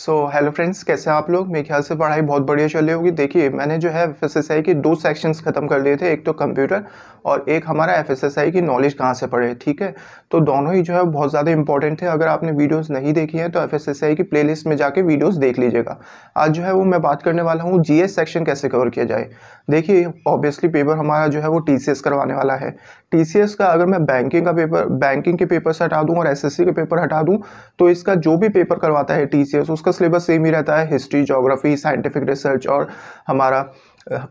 so hello friends कैसे हैं आप लोग मेरे ख्याल से पढ़ाई बहुत बढ़िया चल रही होगी देखिए मैंने जो है एफ एस आई के दो सेक्शंस ख़त्म कर लिए थे एक तो कंप्यूटर और एक हमारा एफ एस आई की नॉलेज कहाँ से पढ़े ठीक है तो दोनों ही जो है बहुत ज़्यादा इंपॉर्टेंट थे अगर आपने वीडियोस नहीं देखी हैं तो एफ एस आई की प्ले में जाके वीडियोज़ देख लीजिएगा आज जो है वो मैं बात करने वाला हूँ जी सेक्शन कैसे कवर किया जाए देखिए ऑब्वियसली पेपर हमारा जो है वो टी करवाने वाला है टी का अगर मैं बैंकिंग का पेपर बैंकिंग के पेपर से हटा दूँ और एस के पेपर हटा दूँ तो इसका जो भी पेपर करवाता है टी उसका का सिलेबस सेम ही रहता है हिस्ट्री जोग्राफी साइंटिफिक रिसर्च और हमारा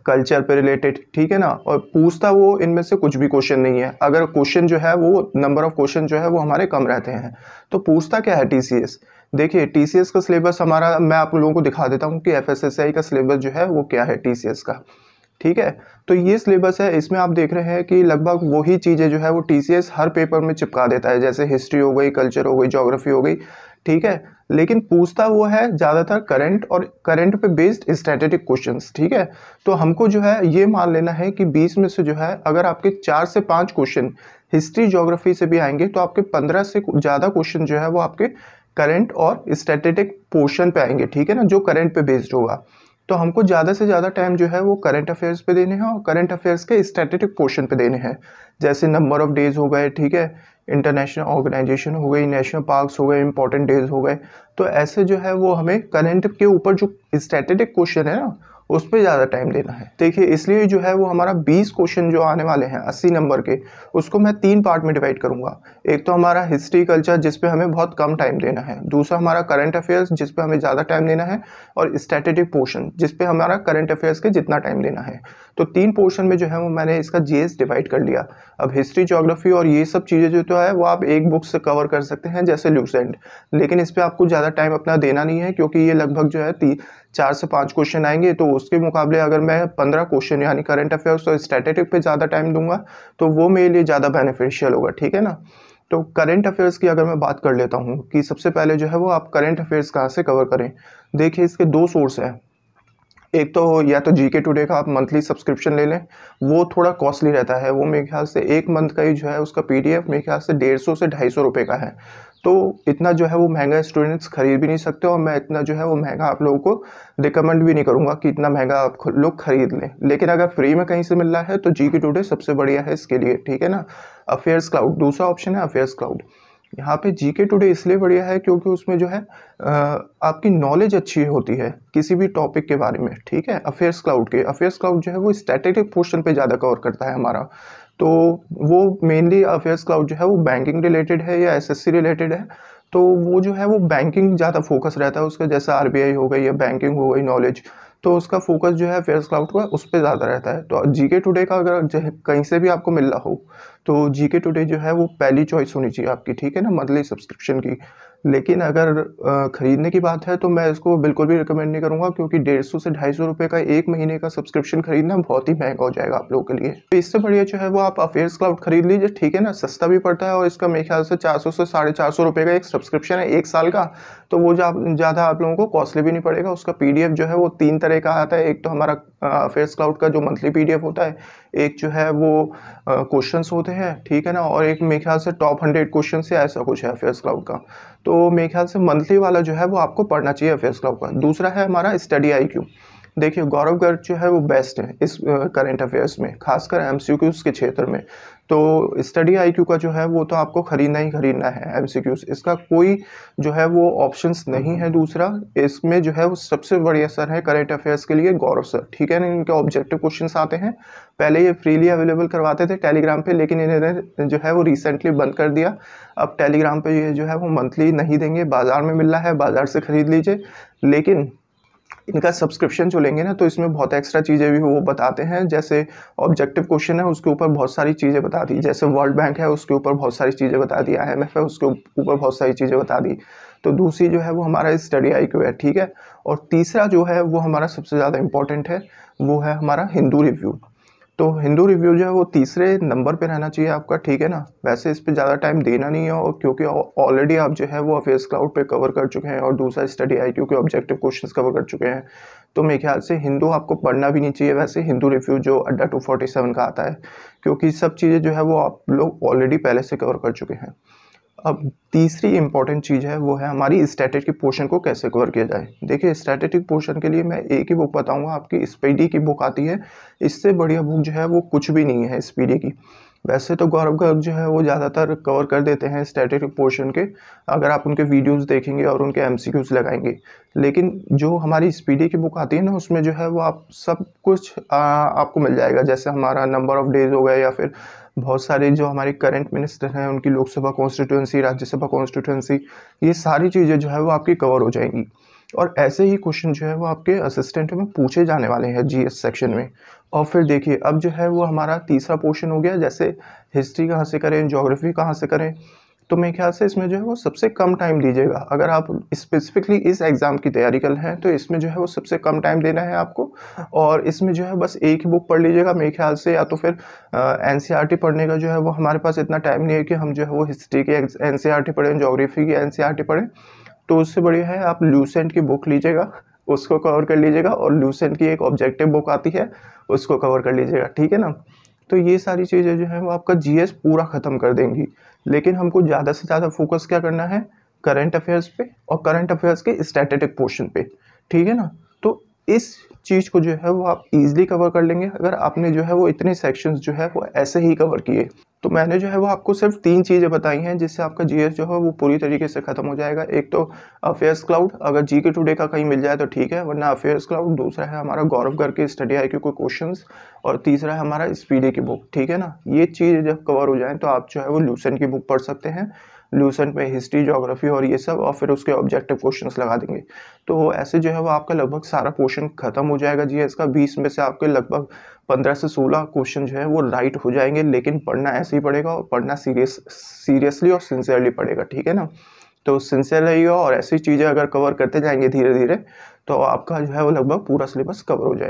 कल्चर पे रिलेटेड ठीक है ना और पूछता वो इनमें से कुछ भी क्वेश्चन नहीं है अगर क्वेश्चन जो है वो नंबर ऑफ क्वेश्चन जो है वो हमारे कम रहते हैं तो पूछता क्या है टी देखिए टी का सिलेबस हमारा मैं आप लोगों को दिखा देता हूँ कि एफ का सिलेबस जो है वो क्या है टी का ठीक है तो ये सिलेबस है इसमें आप देख रहे हैं कि लगभग वही चीज़ें जो है वो टी हर पेपर में चिपका देता है जैसे हिस्ट्री हो गई कल्चर हो गई जोग्राफी हो गई ठीक है लेकिन पूछता वो है ज़्यादातर करंट और करंट पे बेस्ड स्टेटेटिक क्वेश्चंस ठीक है तो हमको जो है ये मान लेना है कि बीस में से जो है अगर आपके चार से पांच क्वेश्चन हिस्ट्री जोग्राफी से भी आएंगे तो आपके पंद्रह से ज़्यादा क्वेश्चन जो है वो आपके करंट और स्टेटेटिक पोर्शन पे आएंगे ठीक है ना जो करंट पे बेस्ड होगा तो हमको ज़्यादा से ज़्यादा टाइम जो है वो करंट अफेयर्स पे देने हैं और करंट अफेयर्स के स्टैटिटिक पोर्शन पे देने हैं जैसे नंबर ऑफ डेज हो गए ठीक है इंटरनेशनल ऑर्गेनाइजेशन हो गई नेशनल पार्क्स हो गए इंपॉर्टेंट डेज हो गए तो ऐसे जो है वो हमें करंट के ऊपर जो स्टैटिटिक क्वेश्चन है ना उस पर ज़्यादा टाइम देना है देखिए इसलिए जो है वो हमारा 20 क्वेश्चन जो आने वाले हैं 80 नंबर के उसको मैं तीन पार्ट में डिवाइड करूँगा एक तो हमारा हिस्ट्री कल्चर जिस पे हमें बहुत कम टाइम देना है दूसरा हमारा करंट अफेयर्स जिस पे हमें ज़्यादा टाइम देना है और स्ट्रेटेजिक पोर्शन जिस पे हमारा करंट अफेयर्स के जितना टाइम देना है तो तीन पोर्शन में जो है वो मैंने इसका जी डिवाइड कर लिया अब हिस्ट्री जोग्राफी और ये सब चीज़ें जो तो है वो आप एक बुक से कवर कर सकते हैं जैसे लूसेंट लेकिन इस पर आपको ज़्यादा टाइम अपना देना नहीं है क्योंकि ये लगभग जो है चार से पाँच क्वेश्चन आएंगे तो उसके मुकाबले अगर मैं पंद्रह क्वेश्चन यानी करंट अफेयर्स और स्ट्रेटेटिक पे ज़्यादा टाइम दूंगा तो वो मेरे लिए ज़्यादा बेनिफिशियल होगा ठीक है ना तो करंट अफेयर्स की अगर मैं बात कर लेता हूँ कि सबसे पहले जो है वो आप करंट अफेयर्स कहाँ से कवर करें देखिए इसके दो सोर्स हैं एक तो या तो जीके टुडे का आप मंथली सब्सक्रिप्शन ले लें वो थोड़ा कॉस्टली रहता है वो मेरे ख्याल से एक मंथ का ही जो है उसका पीडीएफ मेरे ख्याल से डेढ़ सौ से ढाई सौ रुपये का है तो इतना जो है वो महंगा स्टूडेंट्स खरीद भी नहीं सकते और मैं इतना जो है वो महंगा आप लोगों को रिकमेंड भी नहीं करूँगा कि इतना महंगा आप लोग खरीद लें लेकिन अगर फ्री में कहीं से मिल रहा है तो जी की टूडे सबसे बढ़िया है इसके लिए ठीक है ना अफेयर्स क्लाउड दूसरा ऑप्शन है अफेयर्स क्लाउड यहाँ पे जी के टुडे इसलिए बढ़िया है क्योंकि उसमें जो है आपकी नॉलेज अच्छी होती है किसी भी टॉपिक के बारे में ठीक है अफेयर्स क्लाउड के अफेयर्स क्लाउड जो है वो स्टैटिक पोर्शन पे ज़्यादा कवर करता है हमारा तो वो मेनली अफेयर्स क्लाउड जो है वो बैंकिंग रिलेटेड है या एसएससी रिलेटेड है तो वो जो है वो बैंकिंग ज़्यादा फोकस रहता है उसका जैसा आर हो गई या बैंकिंग हो गई नॉलेज तो उसका फोकस जो है अफेयर्स क्लाउड का उस पर ज़्यादा रहता है तो जी के टुडे का अगर कहीं से भी आपको मिल रहा हो तो जी के टुडे जो है वो पहली चॉइस होनी चाहिए आपकी ठीक है ना मंथली सब्सक्रिप्शन की लेकिन अगर ख़रीदने की बात है तो मैं इसको बिल्कुल भी रिकमेंड नहीं करूँगा क्योंकि डेढ़ सौ से ढाई सौ रुपये का एक महीने का सब्सक्रिप्शन खरीदना बहुत ही महंगा हो जाएगा आप लोगों के लिए तो इससे बढ़िया जो है वो आप अफेयर्स क्लाउड खरीद लीजिए ठीक है ना सस्ता भी पड़ता है और इसका मेरे ख्याल से चार सौ से साढ़े चार सौ का एक सब्सक्रिप्शन है एक साल का तो वो ज़्यादा आप लोगों को कॉस्टली भी नहीं पड़ेगा उसका पी जो है वो तीन तरह का आता है एक तो हमारा अफेयर्स क्लाउड का जो मंथली पी होता है एक जो है वो क्वेश्चन होते हैं ठीक है ना और एक मेरे ख्याल से टॉप हंड्रेड क्वेश्चन या ऐसा कुछ है अफेयर्स क्लाउड का तो मेरे ख्याल से मंथली वाला जो है वो आपको पढ़ना चाहिए अफेयर्स क्लाउ का दूसरा है हमारा स्टडी आई देखिए गौरव गर्ग जो है वो बेस्ट है इस करंट अफेयर्स में खासकर एम के क्षेत्र में तो स्टडी आईक्यू का जो है वो तो आपको खरीदना ही खरीदना है एम इसका कोई जो है वो ऑप्शंस नहीं है दूसरा इसमें जो है वो सबसे बढ़िया सर है करंट अफेयर्स के लिए गौरव सर ठीक है ना इनके ऑब्जेक्टिव क्वेश्चंस आते हैं पहले ये फ्रीली अवेलेबल करवाते थे टेलीग्राम पे लेकिन इन्होंने जो है वो रिसेंटली बंद कर दिया अब टेलीग्राम पर ये जो है वो मंथली नहीं देंगे बाज़ार में मिल रहा है बाज़ार से ख़रीद लीजिए लेकिन इनका सब्सक्रिप्शन जो लेंगे ना तो इसमें बहुत एक्स्ट्रा चीज़ें भी वो बताते हैं जैसे ऑब्जेक्टिव क्वेश्चन है उसके ऊपर बहुत सारी चीज़ें बता दी जैसे वर्ल्ड बैंक है उसके ऊपर बहुत सारी चीज़ें बता दी आई है उसके ऊपर बहुत सारी चीज़ें बता दी तो दूसरी जो है वो हमारा स्टडी आई है ठीक है और तीसरा जो है वो हमारा सबसे ज़्यादा इंपॉर्टेंट है वो है हमारा हिंदू रिव्यू तो हिंदू रिव्यू जो है वो तीसरे नंबर पे रहना चाहिए आपका ठीक है ना वैसे इस पर ज़्यादा टाइम देना नहीं है और क्योंकि ऑलरेडी आप जो है वो अफेयर्स क्लाउड पे कवर कर चुके हैं और दूसरा स्टडी आई के ऑब्जेक्टिव क्वेश्चंस कवर कर चुके हैं तो मेरे ख्याल से हिंदू आपको पढ़ना भी नहीं चाहिए वैसे हिंदू रिव्यू जो अड्डा टू का आता है क्योंकि सब चीज़ें जो है वो आप लोग ऑलरेडी पहले से कवर कर चुके हैं अब तीसरी इंपॉर्टेंट चीज़ है वो है हमारी स्ट्रेटेजिक पोर्शन को कैसे कवर किया जाए देखिए स्ट्रेटेजिक पोर्शन के लिए मैं एक ही बुक बताऊंगा आपकी स्पीडी की बुक आती है इससे बढ़िया बुक जो है वो कुछ भी नहीं है स्पीडी की वैसे तो गौरव गर्ग जो है वो ज़्यादातर कवर कर देते हैं स्टैटिक पोर्शन के अगर आप उनके वीडियोस देखेंगे और उनके एम लगाएंगे लेकिन जो हमारी स्पीडी की बुक आती है ना उसमें जो है वो आप सब कुछ आ, आपको मिल जाएगा जैसे हमारा नंबर ऑफ़ डेज हो गया या फिर बहुत सारे जो हमारे करंट मिनिस्टर हैं उनकी लोकसभा कॉन्स्टिट्यूंसी राज्यसभा कॉन्स्टिट्यूंसी ये सारी चीज़ें जो है वो आपकी कवर हो जाएंगी और ऐसे ही क्वेश्चन जो है वो आपके असिस्टेंट में पूछे जाने वाले हैं जीएस सेक्शन में और फिर देखिए अब जो है वो हमारा तीसरा पोर्शन हो गया जैसे हिस्ट्री कहाँ से करें जोग्राफी कहाँ से करें तो मेरे ख्याल से इसमें जो है वो सबसे कम टाइम दीजिएगा अगर आप स्पेसिफिकली इस एग्ज़ाम की तैयारी कर रहे हैं तो इसमें जो है वो सबसे कम टाइम देना है आपको और इसमें जो है बस एक ही बुक पढ़ लीजिएगा मेरे ख्याल से या तो फिर एन e पढ़ने का जो है वो हमारे पास इतना टाइम नहीं है कि हम जो है वो हिस्ट्री की एन सी पढ़ें जोग्राफी की एन सी पढ़ें तो उससे बढ़िया है आप लूसेंट की बुक लीजिएगा उसको कवर कर लीजिएगा और लूसेंट की एक ऑब्जेक्टिव बुक आती है उसको कवर कर लीजिएगा ठीक है ना तो ये सारी चीज़ें जो है वो आपका जीएस पूरा ख़त्म कर देंगी लेकिन हमको ज़्यादा से ज़्यादा फोकस क्या करना है करंट अफेयर्स पे और करंट अफेयर्स के स्टैटिटिक पोर्शन पे ठीक है ना इस चीज़ को जो है वो आप इजीली कवर कर लेंगे अगर आपने जो है वो इतने सेक्शंस जो है वो ऐसे ही कवर किए तो मैंने जो है वो आपको सिर्फ तीन चीज़ें बताई हैं जिससे आपका जीएस जो है वो पूरी तरीके से ख़त्म हो जाएगा एक तो अफेयर्स क्लाउड अगर जी के टूडे का कहीं मिल जाए तो ठीक है वरना अफेयर्स क्लाउड दूसरा है हमारा गौरव करके स्टडी आई क्यू क्वेश्चन और तीसरा है हमारा स्पीडी की बुक ठीक है ना ये चीज़ जब कवर हो जाए तो आप जो है वो लूसन की बुक पढ़ सकते हैं लूसेंट में हिस्ट्री जोग्राफी और ये सब और फिर उसके ऑब्जेक्टिव क्वेश्चंस लगा देंगे तो ऐसे जो है वो आपका लगभग सारा पोर्शन खत्म हो जाएगा जी इसका बीस में से आपके लगभग पंद्रह से सोलह क्वेश्चन जो है वो राइट हो जाएंगे लेकिन पढ़ना ऐसे ही पड़ेगा और पढ़ना सीरियस सीरियसली और सिंसियरली पड़ेगा ठीक है ना तो सिंसियर रहिएगा और ऐसी चीज़ें अगर कवर करते जाएंगे धीरे धीरे तो आपका जो है वो लगभग पूरा सिलेबस कवर हो जाएगा